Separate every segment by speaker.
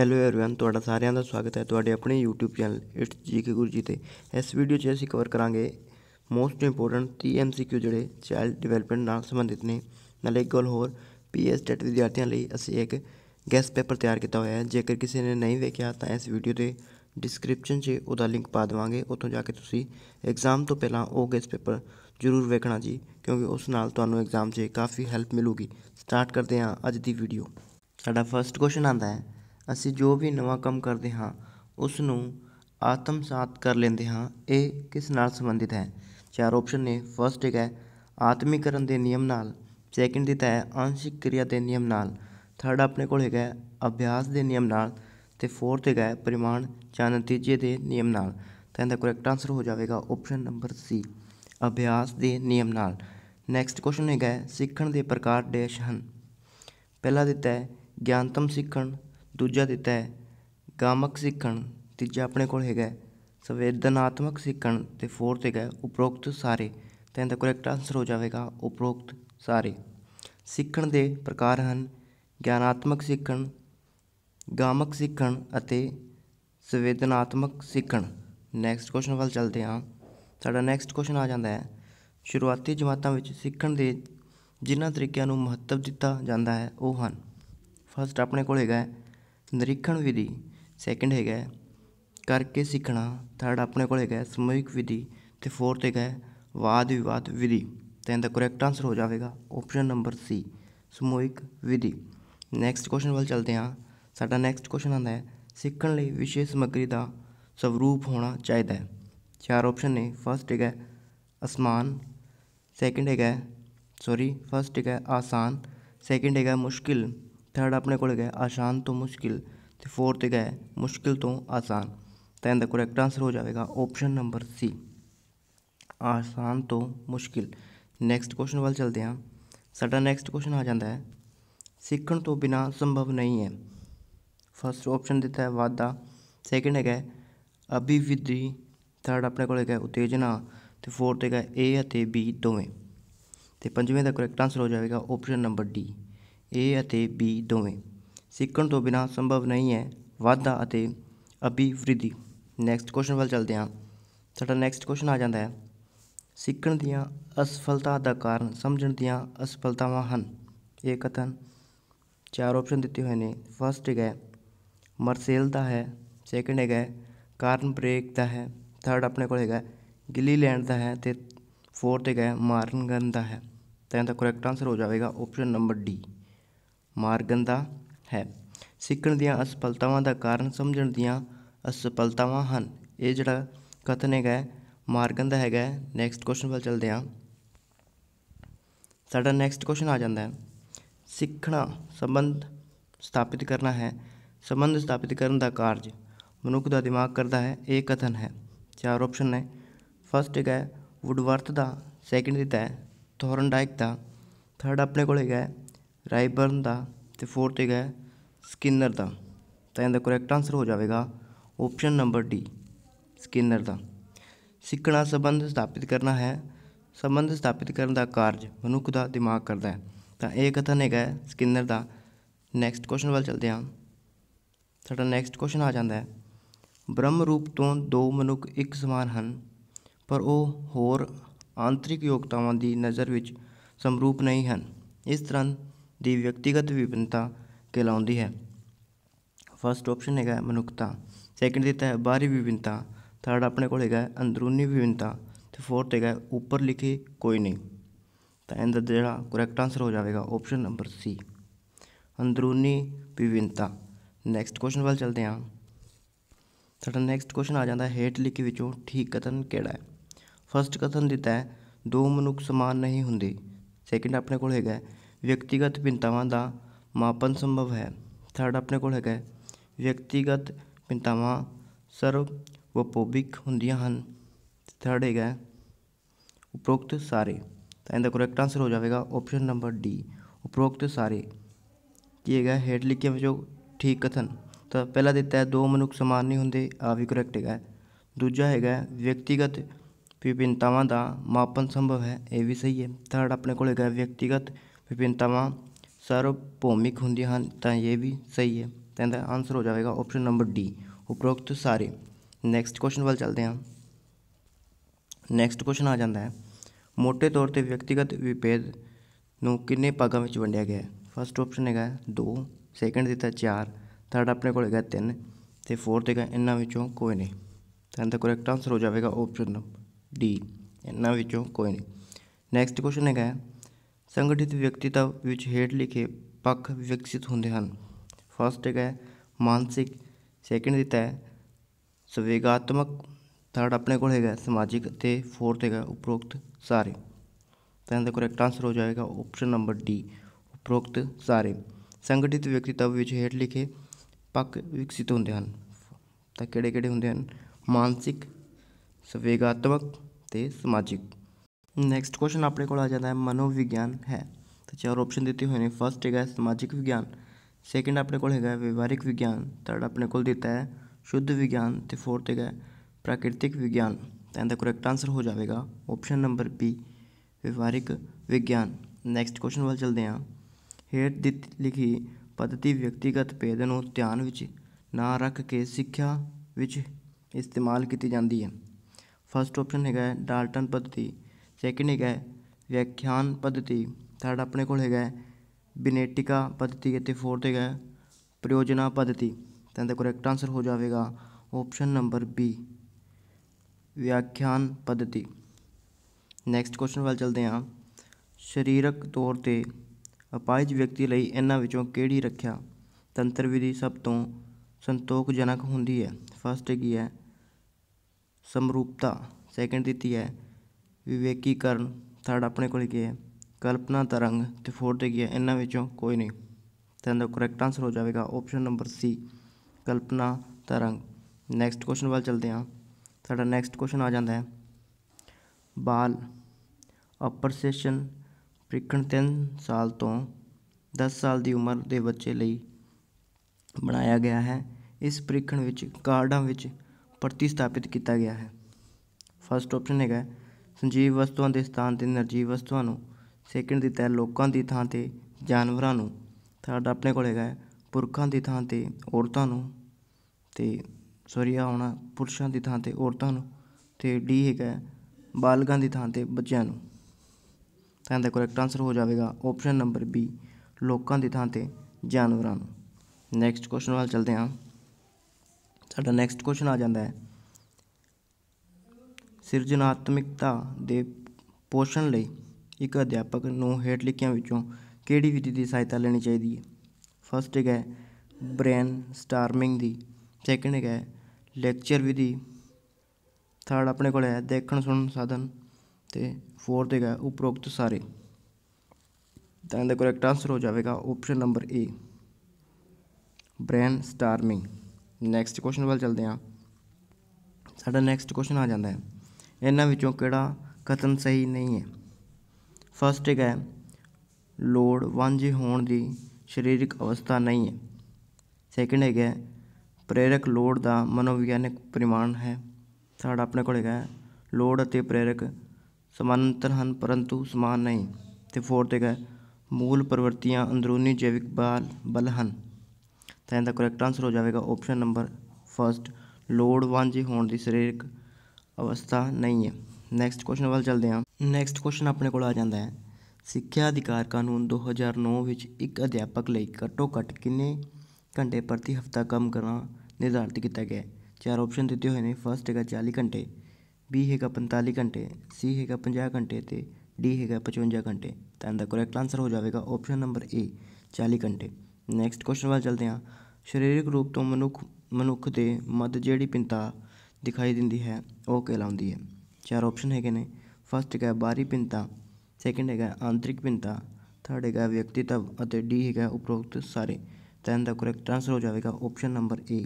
Speaker 1: hello everyone ਤੁਹਾਡਾ ਸਾਰਿਆਂ ਦਾ ਸਵਾਗਤ ਹੈ ਤੁਹਾਡੇ ਆਪਣੇ YouTube channel its GK Guru ਤੇ ਇਸ ਵੀਡੀਓ 'ਚ ਅਸੀਂ ਕਵਰ ਕਰਾਂਗੇ ਮੋਸਟ ਇੰਪੋਰਟੈਂਟ 3 ਜਿਹੜੇ ਚਾਈਲਡ ਡਿਵੈਲਪਮੈਂਟ ਨਾਲ ਸੰਬੰਧਿਤ ਨੇ ਨਾਲੇ ਇੱਕ ਗੱਲ ਹੋਰ ਪੀਐਸ ਟੈਟ ਵਿਦਿਆਰਥੀਆਂ ਲਈ ਅਸੀਂ ਇੱਕ ਗੈਸ ਪੇਪਰ ਤਿਆਰ ਕੀਤਾ ਹੋਇਆ ਹੈ ਜੇਕਰ ਕਿਸੇ ਨੇ ਨਹੀਂ ਵੇਖਿਆ ਤਾਂ ਇਸ ਵੀਡੀਓ ਦੇ ਡਿਸਕ੍ਰਿਪਸ਼ਨ 'ਚ ਉਹਦਾ ਲਿੰਕ ਪਾ ਦਵਾਂਗੇ ਉੱਥੋਂ ਜਾ ਕੇ ਤੁਸੀਂ ਐਗਜ਼ਾਮ ਤੋਂ ਪਹਿਲਾਂ ਉਹ ਗੈਸ ਪੇਪਰ ਜ਼ਰੂਰ ਵੇਖਣਾ ਜੀ ਕਿਉਂਕਿ ਉਸ ਨਾਲ ਤੁਹਾਨੂੰ ਐਗਜ਼ਾਮ 'ਚ ਕਾਫੀ ਹੈਲਪ ਮਿਲੂਗੀ ਸਟਾਰਟ ਕਰਦੇ ਹਾਂ ਅੱਜ ਦੀ ਵੀਡੀਓ ਸਾਡਾ ਫਰਸਟ ਕੁਐਸਚਨ ਆਂਦਾ ਹੈ ਅਸੀਂ ਜੋ ਵੀ ਨਵਾਂ ਕੰਮ ਕਰਦੇ ਹਾਂ ਉਸ ਨੂੰ ਆਤਮ ਸਾਤ ਕਰ ਲੈਂਦੇ ਹਾਂ ਇਹ ਕਿਸ ਨਾਲ ਸੰਬੰਧਿਤ ਹੈ ਚਾਰ ਆਪਸ਼ਨ ਨੇ ਫਸਟ ਹੈ ਆਤਮਿਕਰਨ ਦੇ ਨਿਯਮ ਨਾਲ ਸੈਕਿੰਡ ਦਿੱਤਾ ਹੈ ਅੰਸ਼ਿਕ ਕਿਰਿਆ ਦੇ ਨਿਯਮ ਨਾਲ ਥਰਡ ਆਪਣੇ ਕੋਲ ਹੈਗਾ ਅਭਿਆਸ ਦੇ ਨਿਯਮ ਨਾਲ ਤੇ ਫੋਰਥ ਹੈਗਾ ਪਰਿਮਾਣ ਜਾਂ ਨਤੀਜੇ ਦੇ ਨਿਯਮ ਨਾਲ ਤਾਂ ਇਹਦਾ ਕਰੈਕਟ ਆਨਸਰ ਹੋ ਜਾਵੇਗਾ ਆਪਸ਼ਨ ਨੰਬਰ ਸੀ ਅਭਿਆਸ ਦੇ ਨਿਯਮ ਨਾਲ ਨੈਕਸਟ ਕੁਐਸਚਨ ਹੈਗਾ ਸਿੱਖਣ ਦੇ ਪ੍ਰਕਾਰ ਡੈਸ਼ ਹਨ ਪਹਿਲਾ ਦਿੱਤਾ ਹੈ ਗਿਆਨਤਮ ਸਿੱਖਣ ਦੂਜਾ ਦਿੱਤਾ ਹੈ ਗਾਮਕ ਸਿੱਖਣ ਤੀਜਾ ਆਪਣੇ ਕੋਲ ਹੈਗਾ ਸੰਵੇਦਨਾਤਮਕ ਸਿੱਖਣ ਤੇ ਫੋਰਥ ਹੈਗਾ ਉਪਰੋਕਤ ਸਾਰੇ ਤਾਂ ਇਹਦਾ ਕਰੈਕਟ ਆਨਸਰ ਹੋ ਜਾਵੇਗਾ ਉਪਰੋਕਤ ਸਾਰੇ ਸਿੱਖਣ ਦੇ ਪ੍ਰਕਾਰ ਹਨ ਗਿਆਨਾਤਮਕ ਸਿੱਖਣ ਗਾਮਕ ਸਿੱਖਣ ਅਤੇ ਸੰਵੇਦਨਾਤਮਕ ਸਿੱਖਣ ਨੈਕਸਟ ਕੁਐਸਚਨ ਵੱਲ ਚਲਦੇ ਹਾਂ ਸਾਡਾ ਨੈਕਸਟ ਕੁਐਸਚਨ ਆ ਜਾਂਦਾ ਹੈ ਸ਼ੁਰੂਆਤੀ ਜਮਾਤਾਂ ਵਿੱਚ ਸਿੱਖਣ ਦੇ ਜਿਨ੍ਹਾਂ ਤਰੀਕਿਆਂ ਨੂੰ ਮਹੱਤਵ ਦਿੱਤਾ ਜਾਂਦਾ ਹੈ ਉਹ ਹਨ ਫਸਟ ਆਪਣੇ ਕੋਲ ਹੈਗਾ ਨਿਰੀਖਣ ਵਿਧੀ ਸੈਕੰਡ ਹੈਗਾ ਕਰਕੇ ਸਿੱਖਣਾ ਥਰਡ ਆਪਣੇ ਕੋਲ ਹੈਗਾ ਸਮੂਹਿਕ ਵਿਧੀ ਤੇ ਫੋਰਥ ਹੈਗਾ ਵਾਦ ਵਿਵਾਦ ਵਿਧੀ ਤਾਂ ਇਹਦਾ ਕਰੈਕਟ ਆਨਸਰ ਹੋ ਜਾਵੇਗਾ ਆਪਸ਼ਨ ਨੰਬਰ ਸੀ ਸਮੂਹਿਕ ਵਿਧੀ ਨੈਕਸਟ ਕੁਐਸਚਨ ਵੱਲ ਚਲਦੇ ਹਾਂ ਸਾਡਾ ਨੈਕਸਟ ਕੁਐਸਚਨ ਆਂਦਾ ਹੈ ਸਿੱਖਣ ਲਈ ਵਿਸ਼ੇ ਸਮੱਗਰੀ ਦਾ ਸਵਰੂਪ ਹੋਣਾ ਚਾਹੀਦਾ ਹੈ ਚਾਰ ਆਪਸ਼ਨ ਨੇ ਫਸਟ ਹੈਗਾ ਅਸਮਾਨ ਸੈਕੰਡ ਹੈਗਾ ਸੌਰੀ ਫਸਟ ਹੈਗਾ ਆਸਾਨ ਸੈਕੰਡ ਹੈਗਾ ਮੁਸ਼ਕਿਲ ਥਰਡ ਆਪਣੇ ਕੋਲ ਗਿਆ ਆਸਾਨ ਤੋਂ ਮੁਸ਼ਕਿਲ ਤੇ ਫੋਰਥ ਗਿਆ ਮੁਸ਼ਕਿਲ ਤੋਂ ਆਸਾਨ ਤਾਂ ਇਹਦਾ ਕਰੈਕਟ ਆਨਸਰ ਹੋ ਜਾਵੇਗਾ ਆਪਸ਼ਨ ਨੰਬਰ ਸੀ ਆਸਾਨ ਤੋਂ ਮੁਸ਼ਕਿਲ ਨੈਕਸਟ ਕੁਐਸਚਨ ਵੱਲ ਚਲਦੇ ਹਾਂ ਸਾਡਾ ਨੈਕਸਟ ਕੁਐਸਚਨ ਆ ਜਾਂਦਾ ਹੈ ਸਿੱਖਣ ਤੋਂ ਬਿਨਾ ਸੰਭਵ ਨਹੀਂ ਹੈ ਫਸਟ ਆਪਸ਼ਨ ਦਿੱਤਾ ਹੈ ਵਾਦਾ ਸੈਕੰਡ ਹੈਗਾ ਅਭਿਵਿਧੀ ਥਰਡ ਆਪਣੇ ਕੋਲ ਹੈਗਾ ਉਤੇਜਨਾ ਤੇ ਫੋਰਥ ਹੈਗਾ ਏ ਅਤੇ ਬੀ ਦੋਵੇਂ ਤੇ ਪੰਜਵੇਂ ਦਾ ਕਰੈਕਟ ਆਨਸਰ ਹੋ ਜਾਵੇਗਾ ਆਪਸ਼ਨ ਨੰਬਰ ਡੀ A ਅਤੇ ਬੀ ਦੋਵੇਂ ਸਿੱਖਣ ਤੋਂ ਬਿਨਾ ਸੰਭਵ ਨਹੀਂ ਹੈ ਵਾਧਾ ਅਤੇ ਅਭਿਵ੍ਰਿਧੀ ਨੈਕਸਟ ਕੁਐਸਚਨ ਵੱਲ ਚਲਦੇ ਹਾਂ ਸਾਡਾ ਨੈਕਸਟ ਕੁਐਸਚਨ ਆ ਜਾਂਦਾ ਹੈ ਸਿੱਖਣ ਦੀਆਂ ਅਸਫਲਤਾ ਦਾ ਕਾਰਨ ਸਮਝਣ ਦੀਆਂ ਅਸਫਲਤਾਵਾਂ ਹਨ ਇਹ ਕਥਨ ਚਾਰ ਆਪਸ਼ਨ ਦਿੱਤੇ ਹੋਏ ਨੇ ਫਸਟ ਹੈਗਾ ਮਰਸੇਲ ਦਾ ਹੈ ਸੈਕੰਡ ਹੈਗਾ ਕਾਰਨ ਬ੍ਰੇਕ ਦਾ ਹੈ ਥਰਡ ਆਪਣੇ ਕੋਲ ਹੈਗਾ ਗਿੱਲੀ ਲੈਂਡ ਦਾ ਹੈ ਤੇ ਫੋਰਥ ਹੈਗਾ ਮਾਰਨ ਗਨ ਦਾ ਹੈ ਤਾਂ ਇਹਦਾ ਕਰੈਕਟ ਆਨਸਰ ਹੋ ਜਾਵੇਗਾ ਆਪਸ਼ਨ ਨੰਬਰ ਡੀ ਮਾਰਗਨ ਦਾ ਹੈ ਸਿੱਖਣ ਦੀਆਂ ਅਸਫਲਤਾਵਾਂ ਦਾ ਕਾਰਨ ਸਮਝਣ ਦੀਆਂ ਅਸਫਲਤਾਵਾਂ ਹਨ ਇਹ ਜਿਹੜਾ ਕਥਨ ਹੈਗਾ ਮਾਰਗਨ ਦਾ ਹੈਗਾ ਨੈਕਸਟ ਕੁਐਸਚਨ ਵੱਲ ਚਲਦੇ ਹਾਂ ਸਾਡਾ ਨੈਕਸਟ ਕੁਐਸਚਨ ਆ ਜਾਂਦਾ ਹੈ ਸਿੱਖਣਾ ਸੰਬੰਧ ਸਥਾਪਿਤ ਕਰਨਾ ਹੈ ਸੰਬੰਧ ਸਥਾਪਿਤ ਕਰਨ ਦਾ ਕਾਰਜ ਮਨੁੱਖ ਦਾ ਦਿਮਾਗ ਕਰਦਾ ਹੈ ਇਹ ਕਥਨ ਹੈ ਚਾਰ ਆਪਸ਼ਨ ਨੇ ਫਸਟ ਹੈਗਾ ਵੁਡਵਰਥ ਦਾ ਸੈਕਿੰਡ ਦਿੱਤਾ ਹੈ ਥੋਰਨਡਾਈਕ ਦਾ ਥਰਡ ਆਪਣੇ ਕੋਲ ਹੈਗਾ ਰਾਈਬਰਨ ਦਾ ਤੇ ਫੋਰਥ ਹੈਗਾ ਸਕਿਨਰ ਦਾ ਤਾਂ ਇਹਦਾ ਕਰੈਕਟ ਆਨਸਰ ਹੋ ਜਾਵੇਗਾ ਆਪਸ਼ਨ ਨੰਬਰ ਡੀ ਸਕਿਨਰ ਦਾ ਸਿੱਖਣਾ ਸੰਬੰਧ ਸਥਾਪਿਤ ਕਰਨਾ ਹੈ ਸੰਬੰਧ ਸਥਾਪਿਤ ਕਰਨ ਦਾ ਕਾਰਜ ਮਨੁੱਖ ਦਾ ਦਿਮਾਗ ਕਰਦਾ ਹੈ ਤਾਂ ਇਹ ਕਥਨ ਹੈਗਾ ਸਕਿਨਰ ਦਾ ਨੈਕਸਟ ਕੁਐਸਚਨ ਵੱਲ ਚਲਦੇ ਹਾਂ ਸਾਡਾ ਨੈਕਸਟ ਕੁਐਸਚਨ ਆ ਜਾਂਦਾ ਹੈ ਬ੍ਰਹਮ ਰੂਪ ਤੋਂ ਦੋ ਮਨੁੱਖ ਇੱਕ ਸਮਾਨ ਹਨ ਪਰ ਉਹ ਹੋਰ ਆਂਤਰਿਕ ਯੋਗਤਾਵਾਂ ਦੀ ਨਜ਼ਰ ਵਿੱਚ ਸਮਰੂਪ ਨਹੀਂ ਹਨ ਇਸ ਤਰ੍ਹਾਂ ਦੀ ਵਿਅਕਤੀਗਤ ਵਿਭਿੰਨਤਾ ਕਹਿਲਾਉਂਦੀ ਹੈ ਫਰਸਟ ਆਪਸ਼ਨ ਹੈਗਾ ਮਨੁੱਖਤਾ ਸੈਕਿੰਡ ਦਿੱਤਾ ਹੈ ਬਾਹਰੀ ਵਿਭਿੰਨਤਾ ਥਰਡ ਆਪਣੇ ਕੋਲ ਹੈਗਾ ਅੰਦਰੂਨੀ ਵਿਭਿੰਨਤਾ ਤੇ ਫੋਰਥ ਹੈਗਾ ਉੱਪਰ ਲਿਖੇ ਕੋਈ ਨਹੀਂ ਤਾਂ ਇਹਦਾ ਜਿਹੜਾ ਕਰੈਕਟ ਆਨਸਰ ਹੋ ਜਾਵੇਗਾ ਆਪਸ਼ਨ ਨੰਬਰ ਸੀ ਅੰਦਰੂਨੀ ਵਿਭਿੰਨਤਾ ਨੈਕਸਟ ਕੁਐਸਚਨ ਵੱਲ ਚਲਦੇ ਹਾਂ ਤੁਹਾਡਾ ਨੈਕਸਟ ਕੁਐਸਚਨ ਆ ਜਾਂਦਾ ਹੈ ਹੇਠ ਲਿਖੇ ਵਿੱਚੋਂ ਠੀਕ ਕਥਨ ਕਿਹੜਾ ਹੈ ਫਰਸਟ ਕਥਨ ਦਿੱਤਾ ਹੈ ਦੋ ਮਨੁੱਖ ਸਮਾਨ ਨਹੀਂ ਹੁੰਦੇ ਸੈਕਿੰਡ ਆਪਣੇ ਕੋਲ ਹੈਗਾ ਵਿਅਕਤੀਗਤ ਭਿੰਨਤਾਵਾਂ ਦਾ ਮਾਪਨ ਸੰਭਵ ਹੈ ਥਰਡ ਆਪਣੇ ਕੋਲ ਹੈਗਾ ਵਿਅਕਤੀਗਤ ਭਿੰਨਤਾਵਾਂ ਸਰਵ ਵਪੋਬਿਕ ਹੁੰਦੀਆਂ ਹਨ ਥਰਡ ਹੈਗਾ ਉਪਰੋਕਤ ਸਾਰੇ ਤਾਂ ਇਹਦਾ ਕਰੈਕਟ ਆਨਸਰ ਹੋ ਜਾਵੇਗਾ ਆਪਸ਼ਨ ਨੰਬਰ ਡੀ ਉਪਰੋਕਤ ਸਾਰੇ ਕੀ ਹੈਗਾ ਹੇਠ ਲਿਖੇ ਵਿੱਚੋਂ ਠੀਕ ਕਥਨ ਤਾਂ ਪਹਿਲਾ ਦਿੱਤਾ ਹੈ ਦੋ ਮਨੁੱਖ ਸਮਾਨ ਨਹੀਂ ਹੁੰਦੇ ਆ ਵੀ ਕਰੈਕਟ ਹੈਗਾ ਦੂਜਾ ਹੈਗਾ ਵਿਅਕਤੀਗਤ ਵਿਭਿੰਨਤਾਵਾਂ ਦਾ ਮਾਪਨ ਸੰਭਵ ਹੈ ਇਹ ਵੀ ਸਹੀ ਹੈ ਥਰਡ ਆਪਣੇ ਕੋਲ ਹੈਗਾ ਵਿਅਕਤੀਗਤ ਵਿਭਿੰਨਤਾਵਾਂ ਸਰਵਭੌਮਿਕ ਹੁੰਦੀਆਂ ਹਨ ਤਾਂ ਇਹ ਵੀ ਸਹੀ ਹੈ ਤਾਂ ਇਹਦਾ ਆਨਸਰ ਹੋ ਜਾਵੇਗਾ ਆਪਸ਼ਨ ਨੰਬਰ ਡੀ ਉਪਰੋਕਤ ਸਾਰੇ ਨੈਕਸਟ ਕੁਐਸਚਨ ਵੱਲ ਚੱਲਦੇ ਹਾਂ ਨੈਕਸਟ ਕੁਐਸਚਨ ਆ ਜਾਂਦਾ ਹੈ ਮੋٹے ਤੌਰ ਤੇ ਵਿਅਕਤੀਗਤ ਵਿਭੇਦ ਨੂੰ ਕਿੰਨੇ ਭਾਗਾਂ ਵਿੱਚ ਵੰਡਿਆ ਗਿਆ ਹੈ ਫਸਟ ਆਪਸ਼ਨ ਹੈਗਾ 2 ਸੈਕੰਡ ਦਿੱਤਾ 4 ਥਰਡ ਆਪਣੇ ਕੋਲ ਹੈਗਾ 3 ਤੇ ਫੋਰਥ ਹੈਗਾ ਇਹਨਾਂ ਵਿੱਚੋਂ ਕੋਈ ਨਹੀਂ ਤਾਂ ਇਹਦਾ ਕਰੈਕਟ ਆਨਸਰ ਹੋ ਜਾਵੇਗਾ ਆਪਸ਼ਨ ਨੰਬਰ ਡੀ ਇਹਨਾਂ ਵਿੱਚੋਂ ਕੋਈ ਨਹੀਂ ਨੈਕਸਟ ਕੁਐਸਚਨ ਹੈਗਾ ਸੰਗਠਿਤ ਵਿਅਕਤੀਤਵ ਵਿੱਚ ਹੇਠ ਲਿਖੇ ਪੱਖ ਵਿਕਸਿਤ ਹੁੰਦੇ ਹਨ ਫਸਟ ਇੱਕ ਹੈ ਮਾਨਸਿਕ ਸੈਕਿੰਡ ਦਿੱਤਾ ਹੈ ਸਵੇਗਾਤਮਕ ਥਰਡ ਆਪਣੇ ਕੋਲ ਹੈਗਾ ਸਮਾਜਿਕ ਤੇ ਫੋਰਥ ਹੈਗਾ ਉਪਰੋਕਤ ਸਾਰੇ ਤਾਂ ਦਾ ਕਰੈਕਟ ਆਨਸਰ ਹੋ ਜਾਏਗਾ ਆਪਸ਼ਨ ਨੰਬਰ ਡੀ ਉਪਰੋਕਤ ਸਾਰੇ ਸੰਗਠਿਤ ਵਿਅਕਤੀਤਵ ਵਿੱਚ ਹੇਠ ਲਿਖੇ ਪੱਖ ਵਿਕਸਿਤ ਹੁੰਦੇ ਹਨ ਤਾਂ ਕਿਹੜੇ-ਕਿਹੜੇ ਹੁੰਦੇ ਹਨ ਮਾਨਸਿਕ ਸਵੇਗਾਤਮਕ ਤੇ ਸਮਾਜਿਕ ਨੈਕਸਟ ਕੁਐਸਚਨ ਆਪਣੇ ਕੋਲ ਆ ਜਾਂਦਾ ਹੈ ਮਨੋਵਿਗਿਆਨ ਹੈ ਤੇ ਚਾਰ ਆਪਸ਼ਨ ਦਿੱਤੇ ਹੋਏ ਨੇ ਫਸਟ ਹੈਗਾ ਸਮਾਜਿਕ ਵਿਗਿਆਨ ਸੈਕੰਡ ਆਪਣੇ ਕੋਲ ਹੈਗਾ ਵਿਵਹਾਰਿਕ ਵਿਗਿਆਨ ਥਰਡ ਆਪਣੇ ਕੋਲ ਦਿੱਤਾ ਹੈ ਸ਼ੁੱਧ ਵਿਗਿਆਨ ਤੇ ਫੋਰਥ ਹੈਗਾ ਪ੍ਰਾਕ੍ਰਿਤਿਕ ਵਿਗਿਆਨ ਤਾਂ ਇਹਦਾ ਕਰੈਕਟ ਆਨਸਰ ਹੋ ਜਾਵੇਗਾ ਆਪਸ਼ਨ ਨੰਬਰ ਬੀ ਵਿਵਹਾਰਿਕ ਵਿਗਿਆਨ ਨੈਕਸਟ ਕੁਐਸਚਨ ਵੱਲ ਚਲਦੇ ਹਾਂ ਹੇਠ ਦਿੱਤੀ ਲਿਖੀ ਪਦਤੀ ਵਿਅਕਤੀਗਤ ਭੇਦ ਨੂੰ ਧਿਆਨ ਵਿੱਚ ਨਾ ਰੱਖ ਕੇ ਸਿੱਖਿਆ ਵਿੱਚ ਇਸਤੇਮਾਲ ਕੀਤੀ ਜਾਂਦੀ ਹੈ ਫਸਟ ਆਪਸ਼ਨ ਹੈਗਾ ਡਾਲਟਨ ਪਦਤੀ ਸੈਕਿੰਡ ਹੈਗਾ ਵਿਆਖਿਆਨ ਪਦਤੀ ਥਰਡ ਆਪਣੇ ਕੋਲ ਹੈਗਾ ਬਿਨੇਟਿਕਾ ਪਦਤੀ ਅਤੇ ਫੋਰਥ ਹੈਗਾ ਪ੍ਰਯੋਜਨਾ ਪਦਤੀ ਤਾਂ ਦਾ ਕਰੈਕਟ ਆਨਸਰ ਹੋ ਜਾਵੇਗਾ ਆਪਸ਼ਨ ਨੰਬਰ ਬੀ ਵਿਆਖਿਆਨ ਪਦਤੀ ਨੈਕਸਟ ਕੁਐਸਚਨ ਵੱਲ ਚਲਦੇ ਹਾਂ ਸਰੀਰਕ ਤੌਰ ਤੇ ਅਪਾਹਜ ਵਿਅਕਤੀ ਲਈ ਇਹਨਾਂ ਵਿੱਚੋਂ ਕਿਹੜੀ ਰੱਖਿਆ ਤੰਤਰ ਵਿਧੀ ਸਭ ਤੋਂ ਸੰਤੋਖਜਨਕ ਹੁੰਦੀ ਹੈ ਫਸਟ ਕੀ ਹੈ ਸਮਰੂਪਤਾ ਸੈਕਿੰਡ ਦਿੱਤੀ ਹੈ ਵਿਵੇਕੀਕਰਨ ਥਰਡ ਆਪਣੇ ਕੋਲ ਕੀ ਹੈ ਕਲਪਨਾ ਤਰੰਗ ਤੇ ਫੋਰਥ ਕੀ ਹੈ ਇਹਨਾਂ ਵਿੱਚੋਂ ਕੋਈ ਨਹੀਂ ਤਾਂ ਦਾ ਕਰੈਕਟ ਆਨਸਰ ਹੋ ਜਾਵੇਗਾ ਆਪਸ਼ਨ ਨੰਬਰ ਸੀ ਕਲਪਨਾ ਤਰੰਗ ਨੈਕਸਟ ਕੁਐਸਚਨ ਵੱਲ ਚਲਦੇ ਹਾਂ ਸਾਡਾ ਨੈਕਸਟ ਕੁਐਸਚਨ ਆ ਜਾਂਦਾ ਹੈ ਬਾਲ ਅਪਰ ਸੈਸ਼ਨ ਪ੍ਰਿਕਣ 3 ਸਾਲ ਤੋਂ 10 ਸਾਲ ਦੀ ਉਮਰ ਦੇ ਬੱਚੇ ਲਈ ਬਣਾਇਆ ਗਿਆ ਹੈ ਇਸ ਪ੍ਰਿਕਣ ਵਿੱਚ ਕਾਰਡਾਂ ਵਿੱਚ ਪ੍ਰਤੀਸਥਾਪਿਤ ਕੀਤਾ ਗਿਆ ਹੈ ਫਸਟ ਆਪਸ਼ਨ ਹੈਗਾ ਸੰਜੀਵ ਵਸਤੂਆਂ ਦੇ ਸਥਾਨ 'ਤੇ ਨਿਰਜੀਵ ਵਸਤੂਆਂ ਨੂੰ ਸੇਕਿੰਡ ਦੀ ਤਹਿ ਲੋਕਾਂ ਦੀ ਥਾਂ 'ਤੇ ਜਾਨਵਰਾਂ ਨੂੰ ਥਰਡ ਆਪਣੇ ਕੋਲ ਹੈਗਾ ਪੁਰਖਾਂ ਦੀ ਥਾਂ 'ਤੇ ਔਰਤਾਂ ਨੂੰ ਤੇ ਸੋਰੀ ਆ ਹੋਣਾ ਪੁਰਸ਼ਾਂ ਦੀ ਥਾਂ 'ਤੇ ਔਰਤਾਂ ਨੂੰ ਤੇ ਡੀ ਹੈਗਾ ਬਾਲਗਾਂ ਦੀ ਥਾਂ 'ਤੇ ਬੱਚਿਆਂ ਨੂੰ ਤਾਂ ਦਾ ਕਰੈਕਟ ਆਨਸਰ ਹੋ ਜਾਵੇਗਾ ਆਪਸ਼ਨ ਨੰਬਰ ਬੀ ਲੋਕਾਂ ਦੀ ਥਾਂ 'ਤੇ ਜਾਨਵਰਾਂ ਨੂੰ ਨੈਕਸਟ ਕੁਐਸਚਨ ਵੱਲ ਚਲਦੇ ਹਾਂ ਸਾਡਾ ਨੈਕਸਟ ਕੁਐਸਚਨ ਆ ਜਾਂਦਾ ਹੈ ਸਿਰਜਣਾਤਮਕਤਾ ਦੇ ਪੋਸ਼ਣ ਲਈ ਇੱਕ ਅਧਿਆਪਕ ਨੂੰ ਹੇਠ ਲਿਖਿਆਂ ਵਿੱਚੋਂ ਕਿਹੜੀ ਵਿਧੀ ਦੀ ਸਹਾਇਤਾ ਲੈਣੀ ਚਾਹੀਦੀ ਹੈ ਫਸਟ ਹੈਗਾ ਹੈ ਬ੍ਰੇਨ ਸਟਾਰਮਿੰਗ ਦੀ ਸੈਕਿੰਡ ਹੈਗਾ ਹੈ ਲੈਕਚਰ ਵਿਧੀ ਥਰਡ ਆਪਣੇ ਕੋਲ ਹੈ ਦੇਖਣ ਸੁਣਨ ਸਾਧਨ ਤੇ ਫੋਰਥ ਹੈਗਾ ਉਪਰੋਕਤ ਸਾਰੇ ਤਾਂ ਇਹਦਾ ਕਰੈਕਟ ਆਨਸਰ ਹੋ ਜਾਵੇਗਾ option number A brainstorming next question ਵੱਲ ਚੱਲਦੇ ਹਾਂ ਸਾਡਾ ਨੈਕਸਟ ਕੁਐਸਚਨ ਆ ਜਾਂਦਾ ਹੈ ਇਹਨਾਂ ਵਿੱਚੋਂ ਕਿਹੜਾ ਕਥਨ ਸਹੀ ਨਹੀਂ ਹੈ ਫਸਟ ਇੱਕ ਹੈ ਲੋੜ ਵਾਂਝੇ ਹੋਣ ਦੀ ਸਰੀਰਕ ਅਵਸਥਾ ਨਹੀਂ ਹੈ ਸੈਕਿੰਡ ਹੈ ਪ੍ਰੇਰਕ ਲੋੜ ਦਾ ਮਨੋਵਿਗਿਆਨਿਕ ਪ੍ਰਮਾਣ ਹੈ ਸਾਡਾ ਆਪਣੇ ਕੋਲ ਹੈ ਲੋੜ ਅਤੇ ਪ੍ਰੇਰਕ ਸਮਾਨੰਤਰ ਹਨ ਪਰੰਤੂ ਸਮਾਨ ਨਹੀਂ ਤੇ ਫੋਰਥ ਹੈ ਮੂਲ ਪ੍ਰਵਰਤੀਆਂ ਅੰਦਰੂਨੀ ਜੈਵਿਕ ਬਲ ਬਲ ਹਨ ਤਾਂ ਇਹਦਾ ਕਰੈਕਟ ਆਨਸਰ ਹੋ ਜਾਵੇਗਾ ਆਪਸ਼ਨ ਨੰਬਰ ਫਸਟ ਲੋੜ ਵਾਂਝੇ ਹੋਣ ਦੀ ਸਰੀਰਕ ਅਵਸਥਾ ਨਹੀਂ ਹੈ ਨੈਕਸਟ ਕੁਐਸਚਨ ਵੱਲ ਚੱਲਦੇ ਹਾਂ ਨੈਕਸਟ ਕੁਐਸਚਨ ਆਪਣੇ ਕੋਲ ਆ ਜਾਂਦਾ ਹੈ ਸਿੱਖਿਆ ਅਧਿਕਾਰ ਕਾਨੂੰਨ 2009 ਵਿੱਚ ਇੱਕ ਅਧਿਆਪਕ ਲਈ ਘੱਟੋ ਘੱਟ ਕਿੰਨੇ ਘੰਟੇ ਪ੍ਰਤੀ ਹਫਤਾ ਕੰਮ ਕਰਨਾ ਨਿਰਧਾਰਿਤ ਕੀਤਾ ਗਿਆ ਹੈ ਚਾਰ ਆਪਸ਼ਨ ਦਿੱਤੇ ਹੋਏ ਨੇ ਫਸਟ ਹੈਗਾ 40 ਘੰਟੇ ਬੀ ਹੈਗਾ 45 ਘੰਟੇ ਸੀ ਹੈਗਾ 50 ਘੰਟੇ ਤੇ ਡੀ ਹੈਗਾ 55 ਘੰਟੇ ਤਾਂ ਦਾ ਕਰੈਕਟ ਆਨਸਰ ਹੋ ਜਾਵੇਗਾ ਆਪਸ਼ਨ ਨੰਬਰ ਏ 40 ਘੰਟੇ ਨੈਕਸਟ ਕੁਐਸਚਨ ਵੱਲ ਚੱਲਦੇ ਹਾਂ ਸਰੀਰਕ ਰੂਪ ਤੋਂ ਮਨੁੱਖ ਮਨੁੱਖ ਦੇ ਮੱਧ ਜਿਹੜੀ ਪਿੰਤਾ ਦਿਖਾਈ ਦਿੰਦੀ ਹੈ ਉਹ ਕਹਿਲਾਉਂਦੀ ਹੈ ਚਾਰ ਆਪਸ਼ਨ ਹੈਗੇ ਨੇ ਫਸਟ ਹੈਗਾ ਬਾਹਰੀ ਪਿੰਤਾ ਸੈਕਿੰਡ ਹੈਗਾ ਆਂਤਰਿਕ ਪਿੰਤਾ ਥਰਡ ਹੈਗਾ ਵਿਅਕਤੀਤਵ ਅਤੇ ਡੀ ਹੈਗਾ ਉਪਰੋਕਤ ਸਾਰੇ ਤਾਂ ਦਾ ਕਰੈਕਟ ਆਨਸਰ ਹੋ ਜਾਵੇਗਾ ਆਪਸ਼ਨ ਨੰਬਰ ਏ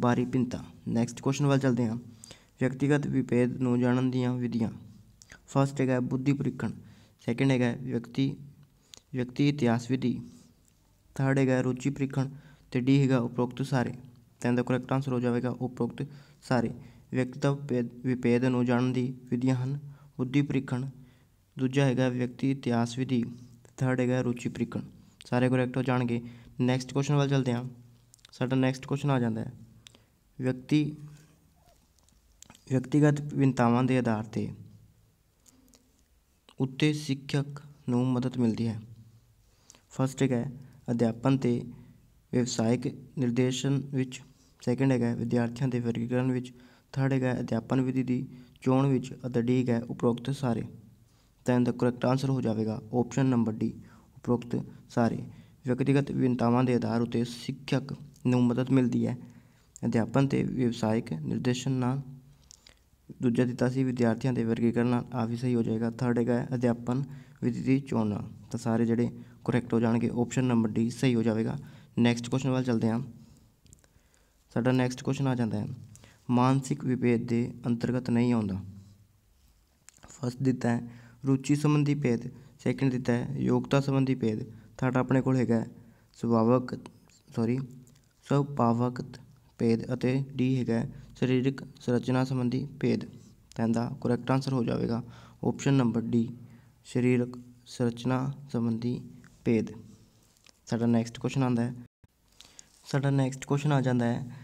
Speaker 1: ਬਾਹਰੀ ਪਿੰਤਾ ਨੈਕਸਟ ਕੁਐਸਚਨ ਵੱਲ ਚਲਦੇ ਹਾਂ ਵਿਅਕਤੀਗਤ ਵਿਭੇਦ ਨੂੰ ਜਾਣਨ ਦੀਆਂ ਵਿਧੀਆਂ ਫਸਟ ਹੈਗਾ ਬੁੱਧੀ ਪ੍ਰੀਖਣ ਸੈਕਿੰਡ ਹੈਗਾ ਵਿਅਕਤੀ ਵਿਅਕਤੀ ਇਤਿਹਾਸ ਵਿਧੀ ਥਰਡ ਹੈਗਾ ਰੁਚੀ ਪ੍ਰੀਖਣ ਤੇ ਡੀ ਹੈਗਾ ਉਪਰੋਕਤ ਸਾਰੇ ਤਾਂ ਇਹਦਾ ਕਰੈਕਟ ਆਨਸਰ ਹੋ ਜਾਵੇਗਾ ਉਪਰੋਕਤ ਸਾਰੇ ਵਿਅਕਤੀ ਵਿਪੇਦ ਨੂੰ ਜਾਣਨ ਦੀ ਵਿਧੀਆਂ ਹਨ ਬੁੱਧੀ ਪ੍ਰੀਖਣ ਦੂਜਾ ਹੈਗਾ ਵਿਅਕਤੀ ਇਤਿਹਾਸ ਵਿਧੀ ਥਰਡ ਹੈਗਾ ਰੁਚੀ ਪ੍ਰੀਖਣ ਸਾਰੇ ਕਰੈਕਟ ਹੋ ਜਾਣਗੇ ਨੈਕਸਟ ਕੁਐਸਚਨ ਵੱਲ ਚਲਦੇ ਹਾਂ ਸਾਡਾ ਨੈਕਸਟ ਕੁਐਸਚਨ ਆ ਜਾਂਦਾ ਹੈ ਵਿਅਕਤੀ ਵਿਅਕਤੀਗਤ ਵਿੰਤਾਵਾਂ ਦੇ ਆਧਾਰ ਤੇ ਉੱਤੇ ਸਿੱਖਿਅਕ ਨੂੰ ਮਦਦ ਮਿਲਦੀ ਹੈ ਫਸਟ ਹੈਗਾ ਅਧਿਆਪਨ ਤੇ ਵਿਵਸਾਇਕ ਨਿਰਦੇਸ਼ਨ ਵਿੱਚ ਸੈਕਿੰਡ ਹੈਗਾ ਵਿਦਿਆਰਥੀਆਂ ਦੇ ਵਰਗੀਕਰਨ ਵਿੱਚ ਥਰਡ ਹੈਗਾ ਅਧਿਆਪਨ ਵਿਧੀ ਦੀ ਚੋਣ ਵਿੱਚ ਅਤੇ ਡੀ ਹੈਗਾ ਉਪਰੋਕਤ ਸਾਰੇ ਤਾਂ ਦਾ ਕਰੈਕਟ ਆਨਸਰ ਹੋ ਜਾਵੇਗਾ ਆਪਸ਼ਨ ਨੰਬਰ ਡੀ ਉਪਰੋਕਤ ਸਾਰੇ ਵਿਅਕਤੀਗਤ ਵਿੰਤਾਵਾਂ ਦੇ ਆਧਾਰ ਉਤੇ ਸਿੱਖਿਅਕ ਨੂੰ ਮਦਦ ਮਿਲਦੀ ਹੈ ਅਧਿਆਪਨ ਤੇ ਵਿਵਸਾਇਕ ਨਿਰਦੇਸ਼ਨ ਨਾਲ ਦੂਜਾ ਦਿੱਤਾ ਸੀ ਵਿਦਿਆਰਥੀਆਂ ਦੇ ਵਰਗੀਕਰਨ ਨਾਲ ਆ ਵੀ ਸਹੀ ਹੋ ਜਾਏਗਾ ਥਰਡ ਹੈਗਾ ਅਧਿਆਪਨ ਵਿਧੀ ਦੀ ਚੋਣ ਤਾਂ ਸਾਰੇ ਜਿਹੜੇ ਕਰੈਕਟ ਹੋ ਜਾਣਗੇ ਆਪਸ਼ਨ ਨੰਬਰ ਡੀ ਸਹੀ ਹੋ ਜਾਵੇਗਾ ਨੈਕਸਟ ਕੁਐਸਚਨ ਵੱਲ ਚਲਦੇ ਹਾਂ ਸਾਡਾ ਨੈਕਸਟ ਕੁਐਸਚਨ ਆ ਜਾਂਦਾ ਹੈ ਮਾਨਸਿਕ ਵਿਭੇਦ ਦੇ ਅੰਤਰਗਤ ਨਹੀਂ ਆਉਂਦਾ ਫਸਟ ਦਿੱਤਾ ਹੈ ਰੁਚੀ ਸੰਬੰਧੀ ਭੇਦ ਸੈਕਿੰਡ ਦਿੱਤਾ ਹੈ ਯੋਗਤਾ ਸੰਬੰਧੀ ਭੇਦ ਥਰਡ ਆਪਣੇ ਕੋਲ ਹੈਗਾ ਸੁਭਾਵਕ ਸੌਰੀ ਸੁਭਾਵਕ ਭੇਦ ਅਤੇ ਡੀ ਹੈਗਾ ਸਰੀਰਕ ਸਰਚਨਾ ਸੰਬੰਧੀ ਭੇਦ ਦਾ ਕਰੈਕਟ ਆਨਸਰ ਹੋ ਜਾਵੇਗਾ ਆਪਸ਼ਨ ਨੰਬਰ ਡੀ ਸਰੀਰਕ ਸਰਚਨਾ ਸੰਬੰਧੀ ਭੇਦ ਸਾਡਾ ਨੈਕਸਟ ਕੁਐਸਚਨ ਆਉਂਦਾ ਹੈ ਸਾਡਾ ਨੈਕਸਟ ਕੁਐਸਚਨ ਆ ਜਾਂਦਾ ਹੈ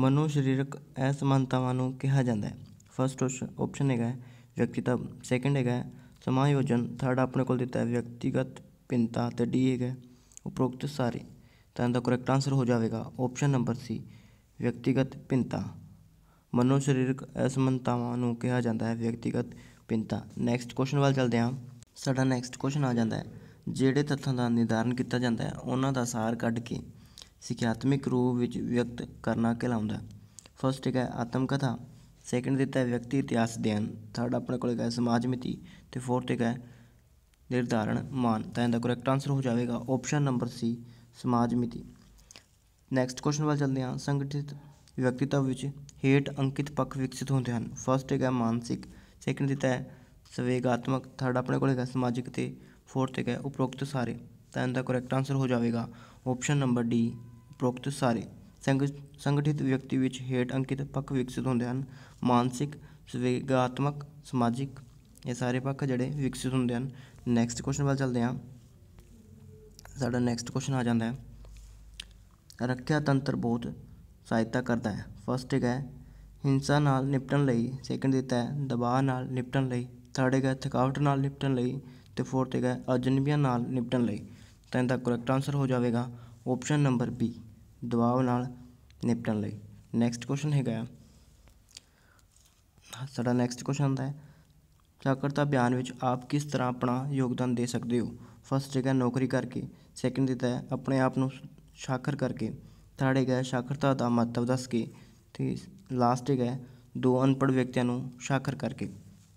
Speaker 1: ਮਨੋ ਸਰੀਰਕ ਅਸਮਾਨਤਾਵਾਂ ਨੂੰ ਕਿਹਾ ਜਾਂਦਾ ਹੈ ਫਰਸਟ ਆਪਸ਼ਨ ਹੈਗਾ ਵਿਅਕਤੀਤਵ ਸੈਕੰਡ ਹੈਗਾ ਸਮਾਯੋਜਨ ਥਰਡ ਆਪਣੇ ਕੋਲ ਦਿੱਤਾ ਹੈ ਵਿਅਕਤੀਗਤ ਪਿੰਤਾ ਤੇ ਡੀ ਹੈਗਾ ਉਪਰੋਕਤ ਸਾਰੇ ਤਾਂ ਇਹਦਾ ਕਰੈਕਟ ਆਨਸਰ ਹੋ ਜਾਵੇਗਾ ਆਪਸ਼ਨ ਨੰਬਰ ਸੀ ਵਿਅਕਤੀਗਤ ਪਿੰਤਾ ਮਨੋ ਸਰੀਰਕ ਅਸਮਾਨਤਾਵਾਂ ਨੂੰ ਕਿਹਾ ਜਾਂਦਾ ਹੈ ਵਿਅਕਤੀਗਤ ਪਿੰਤਾ ਨੈਕਸਟ ਕੁਐਸਚਨ ਵੱਲ ਚੱਲਦੇ ਹਾਂ ਸਾਡਾ ਨੈਕਸਟ ਕੁਐਸਚਨ ਆ ਜਾਂਦਾ ਹੈ ਜਿਹੜੇ ਤੱਥਾਂ ਦਾ ਨਿਰਧਾਰਨ ਕੀਤਾ ਜਾਂਦਾ ਹੈ ਉਹਨਾਂ ਦਾ ਸਾਰ ਕੱਢ ਕੇ ਸਿਖਿਆਤਮਿਕ ਰੂਪ ਵਿੱਚ ਵਿਅਕਤ ਕਰਨਾ ਕਹਿਲਾਉਂਦਾ ਫਸਟ ਹੈ ਆਤਮ ਕਥਾ ਸੈਕਿੰਡ ਦਿੱਤਾ ਹੈ ਵਿਅਕਤੀ ਇਤਿਹਾਸ ਦੇਨ ਥਰਡ ਆਪਣੇ ਕੋਲ ਹੈ ਸਮਾਜ ਮਿਤੀ ਤੇ ਫੋਰਥ ਹੈ ਨਿਰਧਾਰਣ ਮਾਨ ਤਾਂ ਇਹਦਾ ਕਰੈਕਟ ਆਨਸਰ ਹੋ ਜਾਵੇਗਾ ਆਪਸ਼ਨ ਨੰਬਰ ਸੀ ਸਮਾਜ ਮਿਤੀ ਨੈਕਸਟ ਕੁਐਸਚਨ ਵੱਲ ਚੱਲਦੇ ਹਾਂ ਸੰਗਠਿਤ ਵਿਅਕਤੀਤਵ ਵਿੱਚ ਹੇਟ ਅੰਕਿਤ ਪੱਖ ਵਿਕਸਿਤ ਹੁੰਦੇ ਹਨ ਫਸਟ ਹੈਗਾ ਮਾਨਸਿਕ ਸੈਕੰਡ ਦਿੱਤਾ ਹੈ ਸਵੇਗਾਤਮਕ ਥਰਡ ਆਪਣੇ ਕੋਲ ਹੈ ਸਮਾਜਿਕ ਤੇ ਫੋਰਥ ਹੈਗਾ ਉਪਰੋਕਤ ਸਾਰੇ ਤਾਂ ਇਹਦਾ ਕਰੈਕਟ ਆਨਸਰ ਹੋ ਜਾਵੇਗਾ ਆਪਸ਼ਨ ਨੰਬਰ ਡੀ ਉਪਰੋਕਤ ਸਾਰੇ ਸੰਗਠਿਤ ਵਿਅਕਤੀ ਵਿੱਚ ਹੇਠ ਅੰਕਿਤ ਪੱਖ ਵਿਕਸਿਤ ਹੁੰਦੇ ਹਨ ਮਾਨਸਿਕ ਸਵੇਗਾਤਮਕ ਸਮਾਜਿਕ ਇਹ ਸਾਰੇ ਪੱਖ ਜਿਹੜੇ ਵਿਕਸਿਤ ਹੁੰਦੇ ਹਨ ਨੈਕਸਟ ਕੁਐਸਚਨ ਵੱਲ ਚੱਲਦੇ ਹਾਂ ਸਾਡਾ ਨੈਕਸਟ ਕੁਐਸਚਨ ਆ ਜਾਂਦਾ ਹੈ ਰੱਖਿਆ ਤੰਤਰ ਬਹੁਤ ਸਹਾਇਤਾ ਕਰਦਾ ਹੈ ਫਸਟ ਹੈਗਾ ਹਿੰਸਾ ਨਾਲ ਨਿਪਟਣ ਲਈ ਸੈਕੰਡ ਦਿੱਤਾ ਹੈ ਦਬਾਅ ਨਾਲ ਨਿਪਟਣ ਲਈ ਥਰਡ ਹੈ ਥਕਾਵਟ ਨਾਲ ਨਿਪਟਣ ਲਈ ਤੇ ਫੋਰਥ ਹੈਗਾ ਅਜਨਬੀਆਂ ਨਾਲ ਨਿਪਟਣ ਲਈ ਤਾਂ ਇਹਦਾ ਕਰੈਕਟ ਆਨਸਰ ਹੋ ਜਾਵੇਗਾ ਆਪਸ਼ਨ ਨੰਬਰ ਬੀ ਦਬਾਅ ਨਾਲ ਨਿਪਟਣ ਲਈ ਨੈਕਸਟ ਕੁਐਸਚਨ ਹੈਗਾ ਸਾਡਾ ਨੈਕਸਟ ਕੁਐਸਚਨ ਹੁੰਦਾ ਹੈ ਸਾਕਰਤਾ ਬਿਆਨ ਵਿੱਚ ਆਪ ਕਿਸ ਤਰ੍ਹਾਂ ਆਪਣਾ ਯੋਗਦਾਨ ਦੇ ਸਕਦੇ ਹੋ ਫਸਟ ਹੈਗਾ ਨੌਕਰੀ ਕਰਕੇ ਸੈਕੰਡ ਦਿੱਤਾ ਹੈ ਆਪਣੇ ਆਪ ਨੂੰ ਸਾਖਰ ਕਰਕੇ ਥਰਡ ਹੈਗਾ ਸਾਖਰਤਾ ਦਾ ਮਹੱਤਵ ਦੱਸ ਕੇ ਤੇ ਲਾਸਟ ਹੈਗਾ ਦੋ ਅਨਪੜ੍ਹ ਵਿਅਕਤੀਆਂ ਨੂੰ ਸਾਖਰ ਕਰਕੇ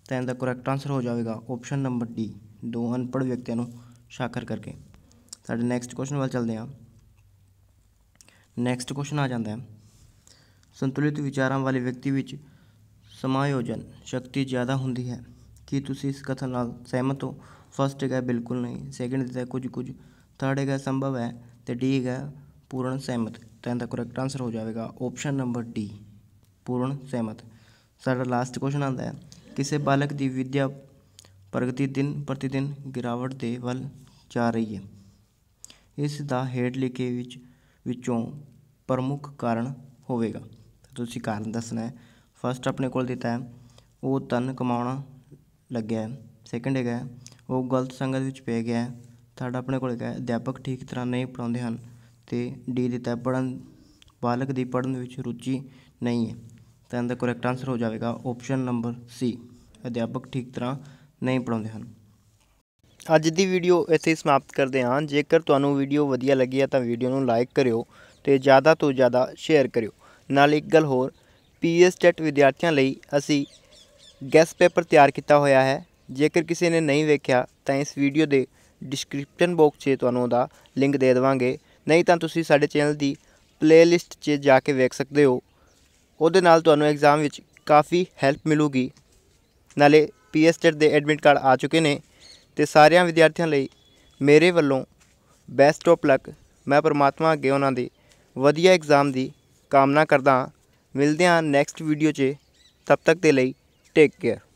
Speaker 1: ਤਾਂ ਇਹਦਾ ਕਰੈਕਟ ਆਨਸਰ ਹੋ ਜਾਵੇਗਾ ਆਪਸ਼ਨ ਨੰਬਰ ਡੀ ਦੋ ਅਨਪੜ੍ਹ ਵਿਅਕਤੀਆਂ ਨੂੰ ਸਾਖਰ ਕਰਕੇ ਸਾਡੇ ਨੈਕਸਟ ਕੁਐਸਚਨ ਵੱਲ ਚੱਲਦੇ ਹਾਂ ਨੈਕਸਟ ਕੁਐਸਚਨ ਆ ਜਾਂਦਾ ਹੈ ਸੰਤੁਲਿਤ ਵਿਚਾਰਾਂ ਵਾਲੇ ਵਿਅਕਤੀ ਵਿੱਚ ਸਮਾਯੋਜਨ ਸ਼ਕਤੀ ਜ਼ਿਆਦਾ ਹੁੰਦੀ ਹੈ ਕੀ ਤੁਸੀਂ ਇਸ ਕਥਨ ਨਾਲ ਸਹਿਮਤ ਹੋ ਫਸਟ ਹੈਗਾ ਬਿਲਕੁਲ ਨਹੀਂ ਸੈਕੰਡ ਹੈਗਾ ਕੁਝ ਕੁਝ ਥਰਡ ਹੈਗਾ ਸੰਭਵ ਹੈ ਤੇ ਡੀ ਹੈਗਾ ਪੂਰਨ ਸਹਿਮਤ ਤਾਂ ਇਹਦਾ ਕਰੈਕਟ ਆਨਸਰ ਹੋ ਜਾਵੇਗਾ ਆਪਸ਼ਨ ਨੰਬਰ ਡੀ ਪੂਰਨ ਸਹਿਮਤ ਸਾਡਾ ਲਾਸਟ ਕੁਐਸਚਨ ਆਉਂਦਾ ਹੈ ਕਿਸੇ ਬਾਲਕ ਦੀ ਵਿਦਿਆ ਪ੍ਰਗਤੀ ਦਿਨ ਪ੍ਰਤੀ ਦਿਨ ਗਿਰਾਵਟ ਦੇ ਵੱਲ ਜਾ ਰਹੀ ਹੈ ਇਸ ਦਾ ਹੇਡ ਲਿਖੇ ਵਿੱਚ ਵਿੱਚੋਂ ਪ੍ਰਮੁੱਖ ਕਾਰਨ ਹੋਵੇਗਾ ਤੁਸੀਂ ਕਾਰਨ ਦੱਸਣਾ ਹੈ ਫਸਟ ਆਪਣੇ ਕੋਲ ਦਿੱਤਾ ਹੈ ਉਹ ਤਨ ਕਮਾਉਣਾ ਲੱਗਿਆ ਹੈ ਸੈਕੰਡ ਹੈਗਾ ਉਹ ਗਲਤ ਸੰਗਤ ਵਿੱਚ ਪੈ ਗਿਆ ਹੈ ਥਰਡ ਆਪਣੇ ਕੋਲ ਹੈਗਾ ਅਧਿਆਪਕ ਠੀਕ ਤਰ੍ਹਾਂ ਨਹੀਂ ਪੜਾਉਂਦੇ ਹਨ ਤੇ ਡੀ ਦਿੱਤਾ ਪੜਨ ਬਾਲਕ ਦੀ ਪੜਨ ਵਿੱਚ ਰੁਚੀ ਨਹੀਂ ਹੈ ਤਾਂ ਇਹਦਾ ਕਰੈਕਟ ਆਨਸਰ ਹੋ ਜਾਵੇਗਾ ਆਪਸ਼ਨ ਨੰਬਰ ਸੀ ਅਧਿਆਪਕ ਠੀਕ ਤਰ੍ਹਾਂ ਨਹੀਂ ਪੜਾਉਂਦੇ ਹਨ ਅੱਜ ਦੀ ਵੀਡੀਓ ਇੱਥੇ ਸਮਾਪਤ ਕਰਦੇ ਹਾਂ ਜੇਕਰ ਤੁਹਾਨੂੰ ਵੀਡੀਓ ਵਧੀਆ ਲੱਗੀ ਹੈ ਤਾਂ ਵੀਡੀਓ ਨੂੰ ਲਾਈਕ ਕਰਿਓ ਤੇ ਜ਼ਿਆਦਾ ਤੋਂ ਜ਼ਿਆਦਾ ਸ਼ੇਅਰ ਕਰਿਓ ਨਾਲ ਇੱਕ ਗੱਲ ਹੋਰ ਪੀਐਸ ਟੈਟ ਵਿਦਿਆਰਥੀਆਂ ਲਈ ਅਸੀਂ ਗੈਸ ਪੇਪਰ ਤਿਆਰ ਕੀਤਾ ਹੋਇਆ ਹੈ ਜੇਕਰ ਕਿਸੇ ਨੇ ਨਹੀਂ ਵੇਖਿਆ ਤਾਂ ਇਸ ਵੀਡੀਓ ਦੇ ਡਿਸਕ੍ਰਿਪਸ਼ਨ ਬਾਕਸ 'ਚ ਤੁਹਾਨੂੰ ਉਹਦਾ ਲਿੰਕ ਦੇ ਦੇਵਾਂਗੇ ਨਹੀਂ ਤਾਂ ਤੁਸੀਂ ਸਾਡੇ ਚੈਨਲ ਦੀ ਪਲੇਲਿਸਟ 'ਚ ਜਾ ਕੇ ਵੇਖ ਸਕਦੇ ਹੋ ਉਹਦੇ ਨਾਲ ਤੁਹਾਨੂੰ ਐਗਜ਼ਾਮ ਵਿੱਚ ਕਾਫੀ ਹੈਲਪ ਮਿਲੂਗੀ ਨਾਲੇ ਪੀਐਸ ਟੈਟ ਦੇ ਐਡਮਿਟ ਕਾਰਡ ਆ ਚੁੱਕੇ ਨੇ ਤੇ ਸਾਰਿਆਂ ਵਿਦਿਆਰਥੀਆਂ ਲਈ ਮੇਰੇ ਵੱਲੋਂ ਬੈਸਟ ਆਫ ਲੱਕ ਮੈਂ ਪਰਮਾਤਮਾ ਅੱਗੇ ਉਹਨਾਂ ਦੀ ਵਧੀਆ ਐਗਜ਼ਾਮ ਦੀ ਕਾਮਨਾ ਕਰਦਾ ਹਾਂ ਮਿਲਦੇ ਹਾਂ ਨੈਕਸਟ ਵੀਡੀਓ 'ਚ ਤਬ ਤੱਕ ਦੇ ਲਈ ਟੇਕ ਕੇਅਰ